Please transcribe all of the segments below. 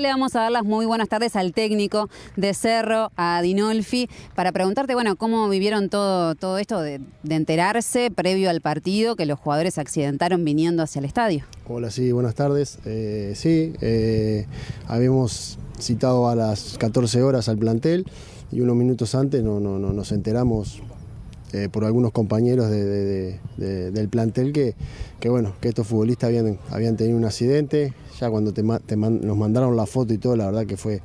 Le vamos a dar las muy buenas tardes al técnico de Cerro, a Dinolfi, para preguntarte, bueno, cómo vivieron todo, todo esto de, enterarse previo al partido que los jugadores accidentaron viniendo hacia el estadio. Hola, sí, buenas tardes. Eh, sí, eh, habíamos citado a las 14 horas al plantel y unos minutos antes no, no, nos enteramos este, por algunos compañeros del plantel que, bueno, que estos futbolistas habían, habían tenido un accidente. Ya cuando nos mandaron la foto y todo, la verdad que fue,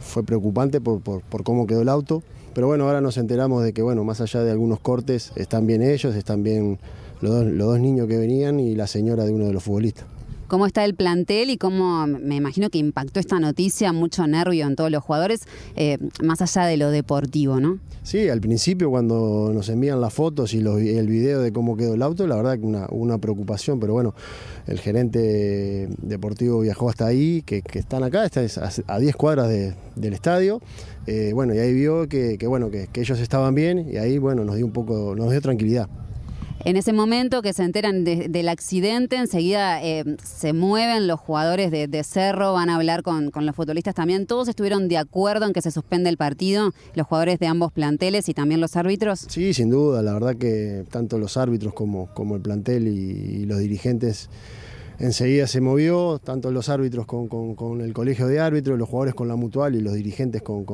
fue preocupante por, cómo quedó el auto. Pero bueno, ahora nos enteramos de que, bueno, más allá de algunos cortes, están bien ellos, están bien los dos niños que venían y la señora de uno de los futbolistas cómo está el plantel y cómo me imagino que impactó esta noticia, mucho nervio en todos los jugadores, eh, más allá de lo deportivo, ¿no? Sí, al principio cuando nos envían las fotos y el video de cómo quedó el auto, la verdad que una, una, preocupación, pero bueno, el gerente deportivo viajó hasta ahí, que, están acá, está a 10 cuadras del estadio, eh, bueno, y ahí vio que, bueno, que ellos estaban bien y ahí, bueno, nos dio un poco, nos dio tranquilidad. En ese momento que se enteran del accidente, enseguida eh, se mueven los jugadores de, Cerro, van a hablar con, los futbolistas también. ¿Todos estuvieron de acuerdo en que se suspende el partido, los jugadores de ambos planteles y también los árbitros? Sí, sin duda, la verdad que tanto los árbitros como, el plantel y los dirigentes enseguida se movió, tanto los árbitros con, con, el colegio de árbitros, los jugadores con la mutual y los dirigentes con,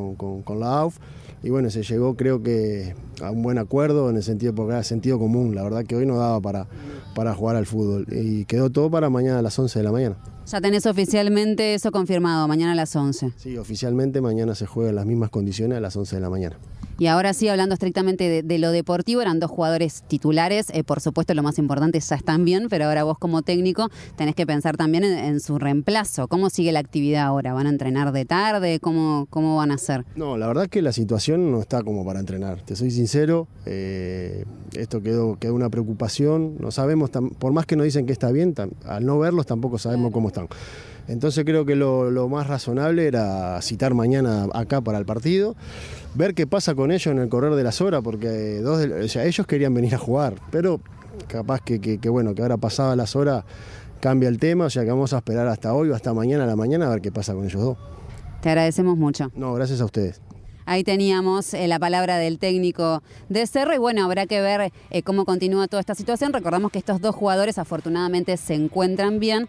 la AUF. Y bueno, se llegó creo que a un buen acuerdo en el sentido, porque sentido común, la verdad que hoy no daba para, para jugar al fútbol. Y quedó todo para mañana a las 11 de la mañana. Ya tenés oficialmente eso confirmado, mañana a las 11. Sí, oficialmente mañana se juega las mismas condiciones a las 11 de la mañana. Y ahora sí, hablando estrictamente de, lo deportivo, eran dos jugadores titulares, eh, por supuesto lo más importante ya están bien, pero ahora vos como técnico tenés que pensar también en, su reemplazo. ¿Cómo sigue la actividad ahora? ¿Van a entrenar de tarde? ¿Cómo, ¿Cómo van a hacer? No, la verdad es que la situación no está como para entrenar, te soy sincero, eh, esto quedó, quedó una preocupación, no sabemos, por más que nos dicen que está bien, al no verlos tampoco sabemos cómo está entonces creo que lo, más razonable era citar mañana acá para el partido, ver qué pasa con ellos en el correr de las horas, porque ellos querían venir a jugar, pero capaz que, bueno, que ahora pasadas las horas cambia el tema, o sea que vamos a esperar hasta hoy o hasta mañana a la mañana a ver qué pasa con ellos dos. Te agradecemos mucho. No, gracias a ustedes. Ahí teníamos eh, la palabra del técnico de Cerro y bueno, habrá que ver eh, cómo continúa toda esta situación. Recordamos que estos dos jugadores afortunadamente se encuentran bien.